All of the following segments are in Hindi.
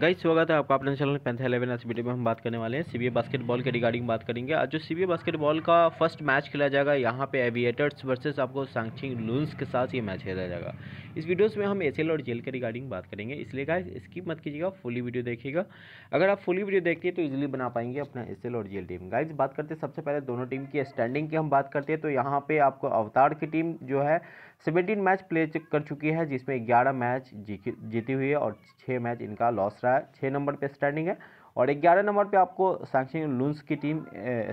गाइस स्वागत है आपका अपने चैनल पेंथ इलेवन एस वीडियो में हम बात करने वाले हैं सीबीए बास्केटबॉल के रिगार्डिंग बात करेंगे आज जो सीबीए बास्केटबॉल का फर्स्ट मैच खेला जाएगा यहाँ पे एविएटर्स वर्सेस आपको सांगचिंग लूंस के साथ ये मैच खेला जाएगा इस वीडियोस में हम एस और जेल के रिगार्डिंग बात करेंगे इसलिए गाइस इसकी मत कीजिएगा फुली वीडियो देखिएगा अगर आप फुली वीडियो देखिए तो ईजिली बना पाएंगे अपना एस और जेल टीम गाइज बात करते हैं सबसे पहले दोनों टीम की स्टैंडिंग की हम बात करते हैं तो यहाँ पर आपको अवतार की टीम जो है सेवेंटीन मैच प्ले कर चुकी है जिसमें ग्यारह मैच जीती हुई है और छः मैच इनका लॉस रहा है छः नंबर पर स्टैंडिंग है और ग्यारह नंबर पे आपको सैमसंग लूंस की टीम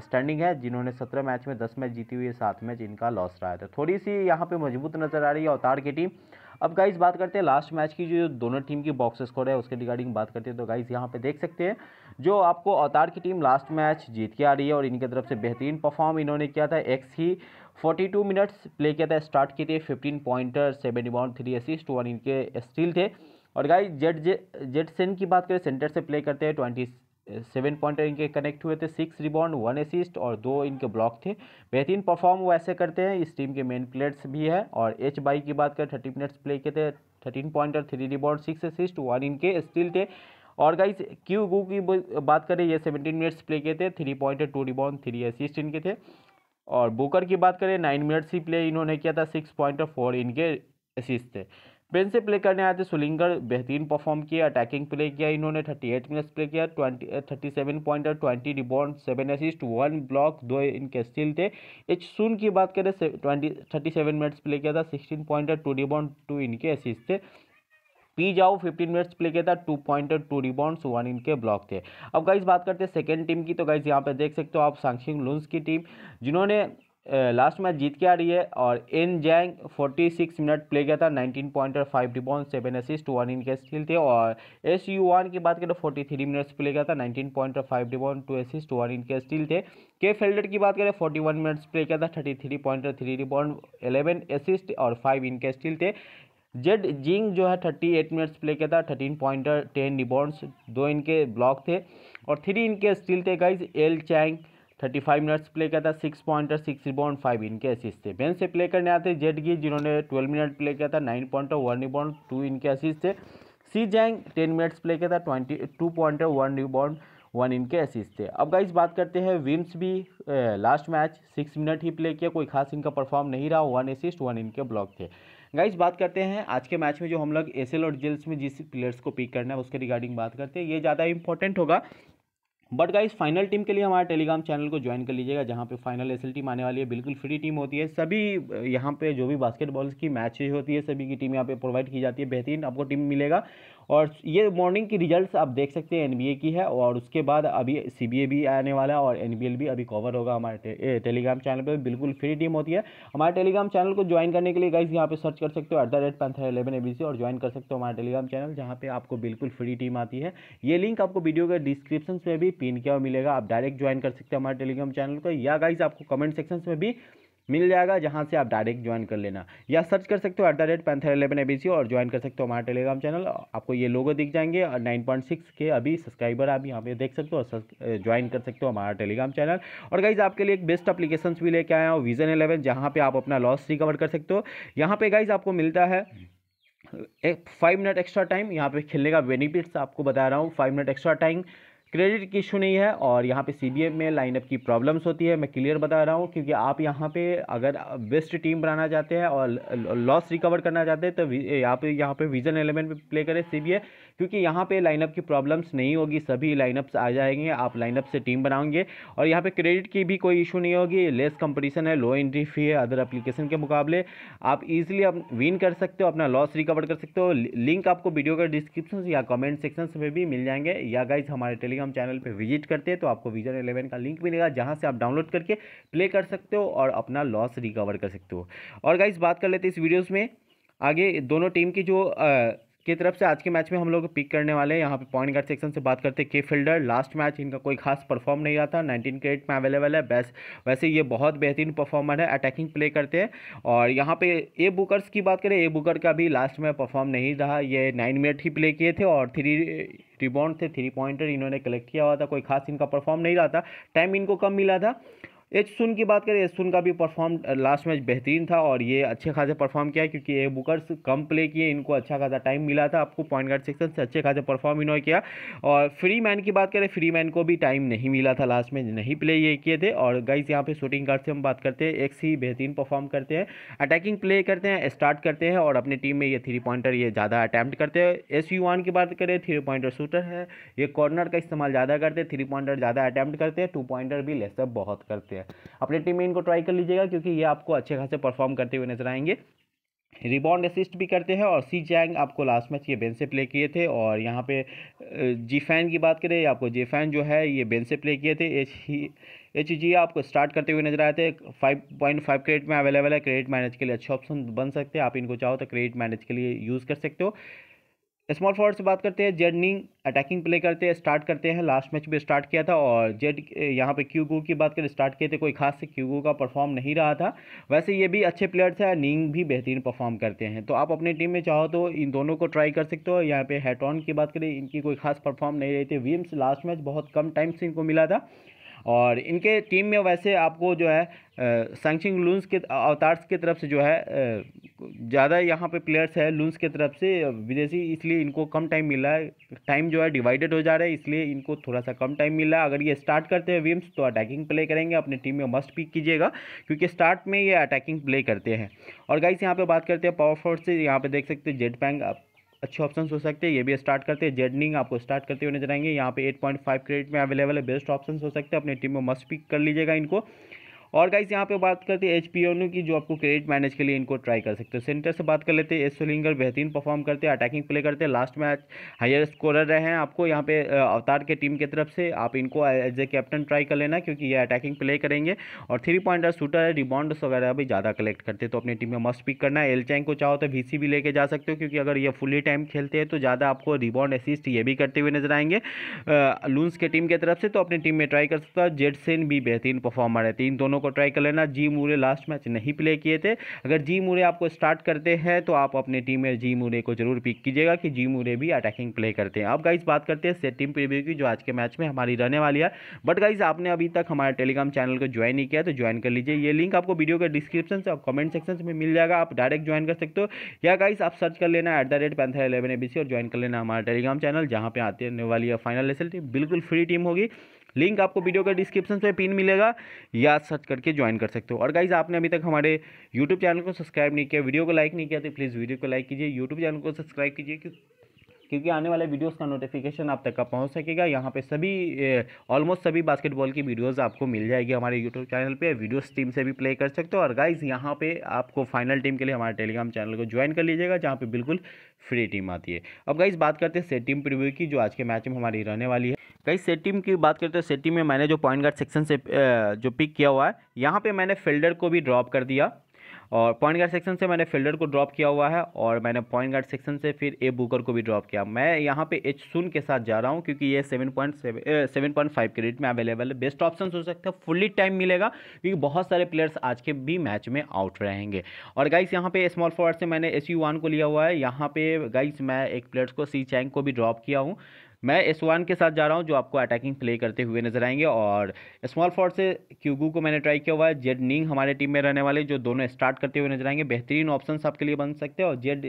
स्टैंडिंग है जिन्होंने सत्रह मैच में दस मैच जीती हुई है सात मैच इनका लॉस रहा था तो थोड़ी सी यहाँ पे मजबूत नजर आ रही है अवतार की टीम अब गाइज़ बात करते हैं लास्ट मैच की जो दोनों टीम की बॉक्स स्कोर है उसके रिगार्डिंग बात करते हैं तो गाइज़ यहाँ पे देख सकते हैं जो आपको अवतार की टीम लास्ट मैच जीत के आ रही है और इनकी तरफ से बेहतरीन परफॉर्म इन्होंने किया था एक्स ही फोर्टी टू मिनट्स प्ले किया था स्टार्ट किए थे fifteen pointer seven rebound three assist one इनके स्टील थे और गाइस जेट जे जेट सेन की बात करें सेंटर से प्ले करते हैं ट्वेंटी सेवन पॉइंटर इनके कनेक्ट हुए थे सिक्स रिबाउंड वन असिस्ट और दो इनके ब्लॉक थे बेहतरीन परफॉर्म वो ऐसे करते हैं इस टीम के मेन प्लेयर्स भी है और एच बाई की बात करें थर्टी मिनट्स प्ले किए थे thirteen pointer three rebound six assist one इनके स्टील थे और गाइस क्यू गू की बात करें ये सेवेंटीन मिनट्स प्ले किए थे three pointer two rebound three assist इनके थे और बुकर की बात करें नाइन मिनट्स ही प्ले इन्होंने किया था सिक्स पॉइंट और फोर इनके असिस्ट थे बेंच से प्ले करने आए थे सुलिंगर बेहतरीन परफॉर्म किया अटैकिंग प्ले किया इन्होंने थर्टी एट मिनट्स प्ले किया ट्वेंटी थर्टी सेवन पॉइंट और twenty rebound seven assist one block दो इनके स्टील थे एच सुन की बात करें twenty thirty seven minutes play किया था सिक्सटीन पॉइंट और टू रिबॉन्ड टू इनके असिस्ट थे पी जाओ 15 मिनट्स प्ले किया था two point two rebounds one इनके ब्लॉक थे अब गाइज बात करते हैं सेकेंड टीम की तो गाइज यहाँ पे देख सकते हो आप सांगशिंग लुन्स की टीम जिन्होंने लास्ट मैच जीत के आ रही है और एन जैंग 46 मिनट प्ले किया था 19 पॉइंट और five rebound seven assist one इनके स्किल थे और एस यू वन की बात करें तो 43 मिनट्स प्ले किया था 19 पॉइंट और five rebound two assist one इनके स्टिल थे के फेल्डर की बात करें 41 मिनट्स प्ले किया था 33 पॉइंट और थ्री रिबॉन्ड एलेवन असिस्ट और फाइव इनके स्टिल थे जेड जिंग जो है थर्टी एट मिनट्स प्ले किया था थर्टीन पॉइंटर टेन रिबॉन्ड्स दो इनके ब्लॉक थे और थ्री इनके स्टील थे guys L Chang thirty five minutes play किया था six pointer six rebound five इनके असिस्ट थे बेंच से प्ले करने आते जेड गी जिन्होंने ट्वेल्व मिनट प्ले किया था nine pointer one rebound two इनके असिस्ट थे C Zhang ten minutes play किया था twenty two pointer one rebound one इनके असिस्ट थे अब गाइज बात करते हैं विम्स भी ए, लास्ट मैच सिक्स मिनट ही प्ले किया कोई खास इनका परफॉर्म नहीं रहा वन असिस्ट वन इनके ब्लॉक थे गाइज बात करते हैं आज के मैच में जो हम लोग एस और जेल्स में जिस प्लेयर्स को पिक करना है उसके रिगार्डिंग बात करते हैं ये ज़्यादा इंपॉर्टेंट होगा बट गाइज फाइनल टीम के लिए हमारे टेलीग्राम चैनल को ज्वाइन कर लीजिएगा जहाँ पे फाइनल एस टीम आने वाली है बिल्कुल फ्री टीम होती है सभी यहाँ पे जो भी बास्केटबॉल की मैचेज होती है सभी की टीम यहाँ पे प्रोवाइड की जाती है बेहतरीन आपको टीम मिलेगा और ये मॉर्निंग की रिजल्ट्स आप देख सकते हैं एन की है और उसके बाद अभी सी भी आने वाला है और एन भी अभी कवर होगा हमारे टे, टेलीग्राम चैनल पर बिल्कुल फ्री टीम होती है हमारे टेलीग्राम चैनल को ज्वाइन करने के लिए गाइज यहाँ पे सर्च कर सकते हो at the rate Panther eleven A और ज्वाइन कर सकते हो हमारे टेलीग्राम चैनल जहाँ पर आपको बिल्कुल फ्री टीम आती है ये लिंक आपको वीडियो के डिस्क्रिप्शन में भी पिन किया मिलेगा आप डायरेक्ट ज्वाइन कर सकते हो हमारे टेलीग्राम चैनल को या गाइज आपको कमेंट सेक्शन में भी मिल जाएगा जहाँ से आप डायरेक्ट ज्वाइन कर लेना या सर्च कर सकते हो at the rate Panther eleven A और ज्वाइन कर सकते हो हमारा टेलीग्राम चैनल आपको ये लोगो दिख जाएंगे और नाइन पॉइंट सिक्स के अभी सब्सक्राइबर आप यहाँ पे देख सकते हो और ज्वाइन कर सकते हो हमारा टेलीग्राम चैनल और गाइज आपके लिए एक बेस्ट अपलीकेशन भी लेके आया हूँ विजन एलेवन जहाँ पर आप अपना लॉस रिकवर कर सकते हो यहाँ पर गाइज आपको मिलता है एक फाइव मिनट एक्स्ट्रा टाइम यहाँ पे खेलने का बेनिफिट्स आपको बता रहा हूँ five minute extra time credit की इशू नहीं है और यहाँ पे सी में लाइनअप की प्रॉब्लम्स होती है मैं क्लियर बता रहा हूँ क्योंकि आप यहाँ पे अगर बेस्ट टीम बनाना चाहते हैं और लॉस रिकवर करना चाहते हैं तो यहाँ यहाँ पे विजन एलिमेंट पे प्ले करें सी क्योंकि यहाँ पे लाइनअप की प्रॉब्लम्स नहीं होगी सभी लाइनअप्स आ जाएंगे आप लाइनअप से टीम बनाओगे और यहाँ पे क्रेडिट की भी कोई इशू नहीं होगी लेस कंपटीशन है लो एंट्री फी है अदर अप्लीकेशन के मुकाबले आप इजीली आप विन कर सकते हो अपना लॉस रिकवर कर सकते हो लिंक आपको वीडियो का डिस्क्रिप्शन या कमेंट सेक्शन में भी मिल जाएंगे या गाइज हमारे टेलीग्राम चैनल पर विजिट करते हैं तो आपको विजन एलेवन का लिंक मिलेगा जहाँ से आप डाउनलोड करके प्ले कर सकते हो और अपना लॉस रिकवर कर सकते हो और गाइज बात कर लेते हैं इस वीडियोज़ में आगे दोनों टीम की जो आ, की तरफ से आज के मैच में हम लोग पिक करने वाले हैं यहाँ पे पॉइंट गार्ड सेक्शन से बात करते हैं के फील्डर लास्ट मैच इनका कोई खास परफॉर्म नहीं रहा था के एट में अवेलेबल है बेस्ट वैसे ये बहुत बेहतरीन परफॉर्मर है अटैकिंग प्ले करते हैं और यहाँ पे ए बुकर्स की बात करें ए बुकर का भी लास्ट में परफॉर्म नहीं रहा ये नाइन मिनट ही प्ले किए थे और थ्री रिबॉन्ड थे थ्री पॉइंटर इन्होंने कलेक्ट किया हुआ था कोई खास इनका परफॉर्म नहीं रहा था टाइम इनको कम मिला था एच सुन की बात करें एच सुन का भी परफॉर्म लास्ट मैच बेहतरीन था और ये अच्छे खासे परफॉर्म किया क्योंकि ए बुकर्स कम प्ले किए इनको अच्छा खासा टाइम मिला था आपको पॉइंट गार्ड सेक्शन से अच्छे खासे परफॉर्म इन्होंने किया और फ्री मैन की बात करें फ्री मैन को भी टाइम नहीं मिला था लास्ट मैच नहीं प्ले ये किए थे और गाइज यहाँ पे शूटिंग गार्ड से हम बात करते हैं एक्स ही बेहतरीन परफॉर्म करते हैं अटैकिंग प्ले करते हैं स्टार्ट करते हैं और अपनी टीम में ये थ्री पॉइंटर ये ज़्यादा अटैम्प्ट करते हैं एस यू वन की बात करें थ्री पॉइंटर शूटर है ये कॉर्नर का इस्तेमाल ज़्यादा करते हैं थ्री पॉइंटर ज़्यादा अटैम्प्ट करते हैं टू पॉइंटर भी लेसअप बहुत करते हैं है अपनी टीम में इनको ट्राई कर लीजिएगा क्योंकि ये आपको अच्छे खासे परफॉर्म करते हुए नजर आएंगे रिबाउंड असिस्ट भी करते हैं और सी जैंग आपको लास्ट मैच ये बेन से प्ले किए थे और यहाँ पे जी फैन की बात करें आपको जी फैन जो है ये बेन से प्ले किए थे एच ही एच जी आपको स्टार्ट करते हुए नजर आए थे फाइव पॉइंट फाइव क्रेडिट में अवेलेबल है क्रेडिट मैनेज के लिए अच्छे ऑप्शन बन सकते हैं आप इनको चाहो तो क्रेडिट मैनेज के लिए यूज़ कर सकते हो स्मॉल फॉरवर्ड से बात करते हैं जेड निंग अटैकिंग प्ले करते हैं स्टार्ट करते हैं लास्ट मैच में स्टार्ट किया था और जेड यहाँ पे गो की बात करें स्टार्ट किए थे कोई खास से गो का परफॉर्म नहीं रहा था वैसे ये भी अच्छे प्लेयर्स हैं निंग भी बेहतरीन परफॉर्म करते हैं तो आप अपनी टीम में चाहो तो इन दोनों को ट्राई कर सकते हो यहाँ पे हैटॉन की बात करें इनकी कोई खास परफॉर्म नहीं रही थी वीम्स लास्ट मैच बहुत कम टाइम से इनको मिला था और इनके टीम में वैसे आपको जो है सैंगचिंग लूंस के अवतार्स की तरफ से जो है ज़्यादा यहाँ पे प्लेयर्स है लूंस की तरफ से विदेशी इसलिए इनको कम टाइम मिला है टाइम जो है डिवाइडेड हो जा रहा है इसलिए इनको थोड़ा सा कम टाइम मिला है अगर ये स्टार्ट करते हैं विम्स तो अटैकिंग प्ले करेंगे अपने टीम में मस्ट पिक कीजिएगा क्योंकि स्टार्ट में ये अटैकिंग प्ले करते हैं और गाइस यहाँ पर बात करते हैं पावर फोर्स से यहाँ पर देख सकते हैं जेट पैंग अच्छे ऑप्शन हो सकते हैं ये भी स्टार्ट करते हैं जेडनिंग आपको स्टार्ट करते हुए नजर आएंगे यहाँ पे 8.5 क्रेडिट में अवेलेबल है बेस्ट ऑप्शन हो सकते हैं अपनी टीम में मस्ट पिक कर लीजिएगा इनको और गाइस यहाँ पे बात करते हैं एच की जो आपको क्रेडिट मैनेज के लिए इनको ट्राई कर सकते हो सेंटर से बात कर लेते हैं एस सोलिंगर बेहतरीन परफॉर्म करते हैं अटैकिंग प्ले करते हैं लास्ट मैच हायर स्कोरर रहे हैं आपको यहाँ पे अवतार के टीम की तरफ से आप इनको एज ए कैप्टन ट्राई कर लेना क्योंकि ये अटैकिंग प्ले करेंगे और थ्री पॉइंटर शूटर है रिबाउंड वगैरह भी ज़्यादा कलेक्ट करते तो अपनी टीम में मस्ट पिक करना है एल चैंग को चाहो तो वी भी लेके जा सकते हो क्योंकि अगर ये फुली टाइम खेलते हैं तो ज़्यादा आपको रिबाउंड असिस्ट ये भी करते हुए नजर आएंगे लूंस के टीम की तरफ से तो अपनी टीम में ट्राई कर सकता है जेडसेन भी बेहतरीन परफॉर्मर है तीन दोनों को ट्राई कर लेना जी मूरे लास्ट मैच नहीं प्ले किए थे अगर जी मूरे आपको स्टार्ट करते हैं तो आप अपने टीम में जी मूरे को जरूर पिक कीजिएगा कि जी मूरे भी अटैकिंग प्ले करते हैं अब गाइज बात करते हैं सेट टीम प्रीव्यू की जो आज के मैच में हमारी रहने वाली है बट गाइज आपने अभी तक हमारे टेलीग्राम चैनल को ज्वाइन नहीं किया तो ज्वाइन कर लीजिए ये लिंक आपको वीडियो के डिस्क्रिप्शन से और कमेंट सेक्शन में मिल जाएगा आप डायरेक्ट ज्वाइन कर सकते हो या गाइज आप सर्च कर लेना at the rate Panther eleven A और ज्वाइन कर लेना हमारा टेलीग्राम चैनल जहाँ पे आते रहने वाली है फाइनल रिजल्ट बिल्कुल फ्री टीम होगी लिंक आपको वीडियो का डिस्क्रिप्शन में पिन मिलेगा या सर्च करके ज्वाइन कर सकते हो और गाइज आपने अभी तक हमारे यूट्यूब चैनल को सब्सक्राइब नहीं किया वीडियो को लाइक नहीं किया तो प्लीज़ वीडियो को लाइक कीजिए यूट्यूब चैनल को सब्सक्राइब कीजिए क्योंकि आने वाले वीडियोस का नोटिफिकेशन आप तक का पहुंच सकेगा यहाँ पे सभी ऑलमोस्ट सभी बास्केटबॉल की वीडियोस आपको मिल जाएगी हमारे यूट्यूब चैनल पे वीडियोस टीम से भी प्ले कर सकते हो और गाइज यहाँ पे आपको फाइनल टीम के लिए हमारे टेलीग्राम चैनल को ज्वाइन कर लीजिएगा जहाँ पर बिल्कुल फ्री टीम आती है अब गाइज बात करते हैं सेट टीम प्रिव्यू की जो आज के मैच में हमारी रहने वाली है कई टीम की बात करते हैं सेटी में मैंने जो पॉइंट गार्ड सेक्शन से जो पिक किया हुआ है यहाँ पे मैंने फील्डर को भी ड्रॉप कर दिया और पॉइंट गार्ड सेक्शन से मैंने फील्डर को ड्रॉप किया हुआ है और मैंने पॉइंट गार्ड सेक्शन से फिर ए बुकर को भी ड्रॉप किया मैं यहाँ पे एच सुन के साथ जा रहा हूँ क्योंकि ये seven point seven point five के रेट में अवेलेबल है बेस्ट ऑप्शन हो सकता है फुल्ली टाइम मिलेगा क्योंकि बहुत सारे प्लेयर्स आज के भी मैच में आउट रहेंगे और गाइस यहाँ पे स्मॉल फॉरवर्ड से मैंने एस को लिया हुआ है यहाँ पे गाइस मैं एक प्लेयर्स को सी चैंग को भी ड्रॉप किया हूँ मैं एस वन के साथ जा रहा हूँ जो आपको अटैकिंग प्ले करते हुए नजर आएंगे और स्मॉल फोर्ट से क्यूगू को मैंने ट्राई किया हुआ है जेड निंग हमारे टीम में रहने वाले जो दोनों स्टार्ट करते हुए नजर आएंगे बेहतरीन ऑप्शन आपके लिए बन सकते हैं और जेड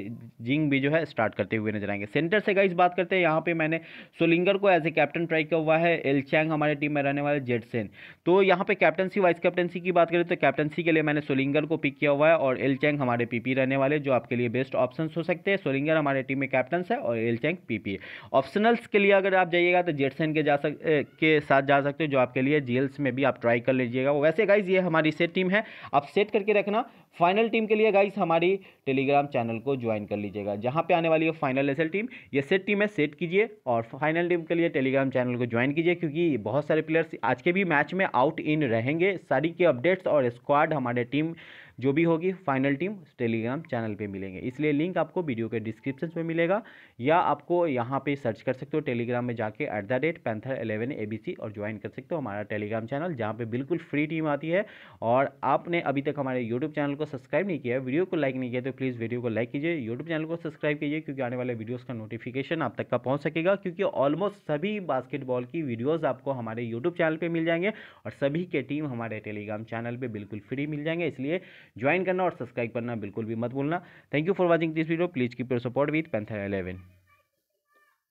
जिंग भी जो है स्टार्ट करते हुए नजर आएंगे सेंटर से गाइज बात करते हैं यहाँ पर मैंने सोलिंगर को एज ए कैप्टन ट्राई किया हुआ है एल चैंग हमारे टीम में रहने वाले जेड सेन तो यहाँ पर कैप्टनसी वाइस कैप्टनसी की बात करें तो कैप्टनसी के लिए मैंने सोलिंगर को पिक किया हुआ है और एल चैंग हमारे पी रहने वाले जो आपके लिए बेस्ट ऑप्शन हो सकते हैं सोलिंगर हमारे टीम में कैप्टन है और एल चैंग पीपी ऑप्शनल्स के लिए अगर आप जाइएगा तो जेटसन के जा सक के साथ जा सकते हो जो आपके लिए जेल्स में भी आप ट्राई कर लीजिएगा वैसे गाइज ये हमारी सेट टीम है आप सेट करके रखना फाइनल टीम के लिए गाइस हमारी टेलीग्राम चैनल को ज्वाइन कर लीजिएगा जहाँ पे आने वाली है फाइनल एसएल टीम ये सेट टीम है सेट कीजिए और फाइनल टीम के लिए टेलीग्राम चैनल को ज्वाइन कीजिए क्योंकि बहुत सारे प्लेयर्स आज के भी मैच में आउट इन रहेंगे सारी के अपडेट्स और स्क्वाड हमारे टीम जो भी होगी फाइनल टीम टेलीग्राम चैनल पे मिलेंगे इसलिए लिंक आपको वीडियो के डिस्क्रिप्शन में मिलेगा या आपको यहाँ पे सर्च कर सकते हो टेलीग्राम में जाके at the rate Panther eleven A और ज्वाइन कर सकते हो हमारा टेलीग्राम चैनल जहाँ पे बिल्कुल फ्री टीम आती है और आपने अभी तक हमारे यूट्यूब चैनल को को सब्सक्राइब नहीं किया वीडियो को लाइक नहीं किया तो प्लीज़ वीडियो को लाइक कीजिए यूट्यूब चैनल को सब्सक्राइब कीजिए क्योंकि आने वाले वीडियोस का नोटिफिकेशन आप तक का पहुंच सकेगा क्योंकि ऑलमोस्ट सभी बास्केटबॉल की वीडियोस आपको हमारे यूट्यूब चैनल पर मिल जाएंगे और सभी के टीम हमारे टेलीग्राम चैनल पर बिल्कुल फ्री मिल जाएंगे इसलिए ज्वाइन करना और सब्सक्राइब करना बिल्कुल भी मत भूलना thank you for watching this video please keep your support with Panther eleven